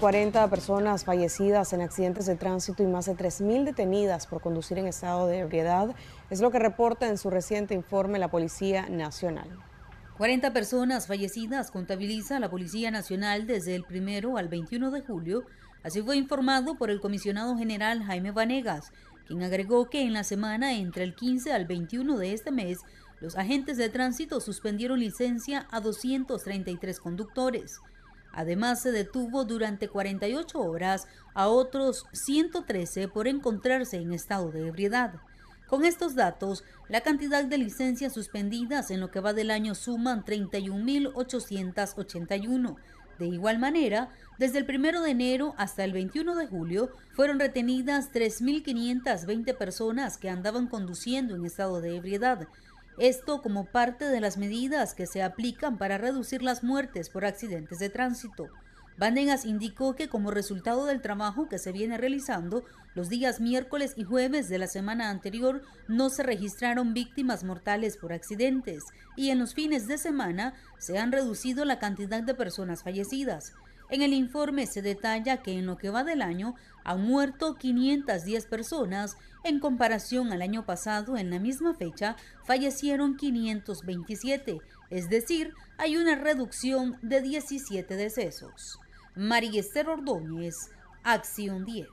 40 personas fallecidas en accidentes de tránsito y más de 3.000 detenidas por conducir en estado de ebriedad, es lo que reporta en su reciente informe la Policía Nacional. 40 personas fallecidas contabiliza la Policía Nacional desde el primero al 21 de julio, así fue informado por el comisionado general Jaime Vanegas, quien agregó que en la semana entre el 15 al 21 de este mes, los agentes de tránsito suspendieron licencia a 233 conductores. Además, se detuvo durante 48 horas a otros 113 por encontrarse en estado de ebriedad. Con estos datos, la cantidad de licencias suspendidas en lo que va del año suman 31.881. De igual manera, desde el 1 de enero hasta el 21 de julio fueron retenidas 3.520 personas que andaban conduciendo en estado de ebriedad, esto como parte de las medidas que se aplican para reducir las muertes por accidentes de tránsito. Vanegas indicó que como resultado del trabajo que se viene realizando, los días miércoles y jueves de la semana anterior no se registraron víctimas mortales por accidentes y en los fines de semana se han reducido la cantidad de personas fallecidas. En el informe se detalla que en lo que va del año han muerto 510 personas, en comparación al año pasado en la misma fecha fallecieron 527, es decir, hay una reducción de 17 decesos. Esther Ordóñez, Acción 10.